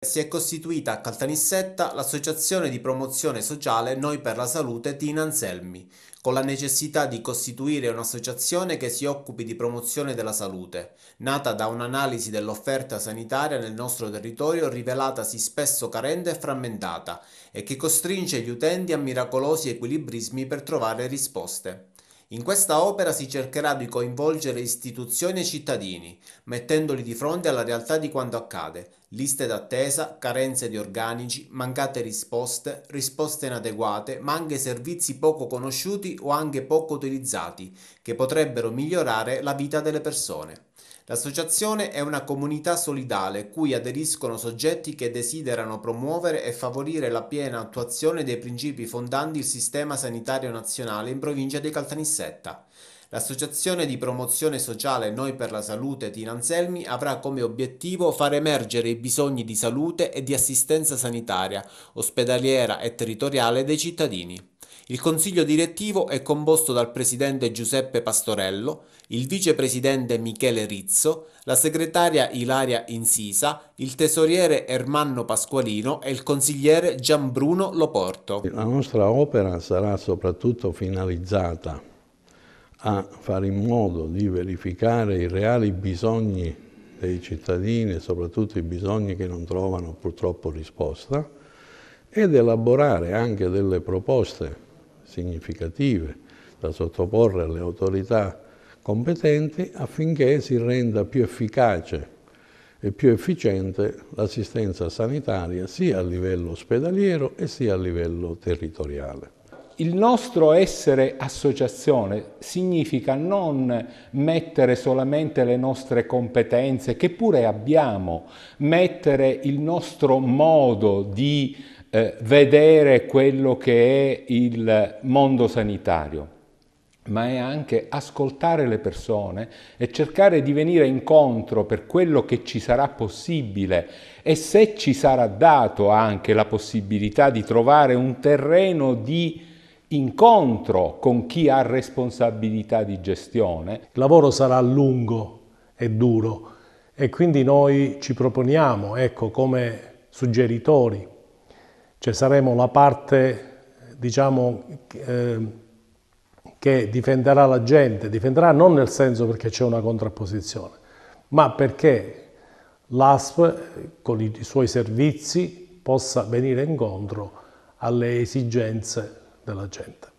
Si è costituita a Caltanissetta l'associazione di promozione sociale Noi per la Salute Tina Anselmi, con la necessità di costituire un'associazione che si occupi di promozione della salute, nata da un'analisi dell'offerta sanitaria nel nostro territorio rivelatasi spesso carente e frammentata e che costringe gli utenti a miracolosi equilibrismi per trovare risposte. In questa opera si cercherà di coinvolgere istituzioni e cittadini, mettendoli di fronte alla realtà di quanto accade, liste d'attesa, carenze di organici, mancate risposte, risposte inadeguate, ma anche servizi poco conosciuti o anche poco utilizzati, che potrebbero migliorare la vita delle persone. L'associazione è una comunità solidale cui aderiscono soggetti che desiderano promuovere e favorire la piena attuazione dei principi fondanti il sistema sanitario nazionale in provincia di Caltanissetta. L'associazione di promozione sociale Noi per la Salute Tina Anselmi avrà come obiettivo far emergere i bisogni di salute e di assistenza sanitaria, ospedaliera e territoriale dei cittadini. Il consiglio direttivo è composto dal presidente Giuseppe Pastorello, il vicepresidente Michele Rizzo, la segretaria Ilaria Insisa, il tesoriere Ermanno Pasqualino e il consigliere Gianbruno Loporto. La nostra opera sarà soprattutto finalizzata a fare in modo di verificare i reali bisogni dei cittadini, soprattutto i bisogni che non trovano purtroppo risposta, ed elaborare anche delle proposte significative da sottoporre alle autorità competenti affinché si renda più efficace e più efficiente l'assistenza sanitaria sia a livello ospedaliero e sia a livello territoriale. Il nostro essere associazione significa non mettere solamente le nostre competenze, che pure abbiamo, mettere il nostro modo di eh, vedere quello che è il mondo sanitario, ma è anche ascoltare le persone e cercare di venire incontro per quello che ci sarà possibile e se ci sarà dato anche la possibilità di trovare un terreno di incontro con chi ha responsabilità di gestione. Il lavoro sarà lungo e duro e quindi noi ci proponiamo ecco, come suggeritori cioè saremo la parte diciamo, eh, che difenderà la gente, difenderà non nel senso perché c'è una contrapposizione, ma perché l'ASP con i suoi servizi possa venire incontro alle esigenze della gente.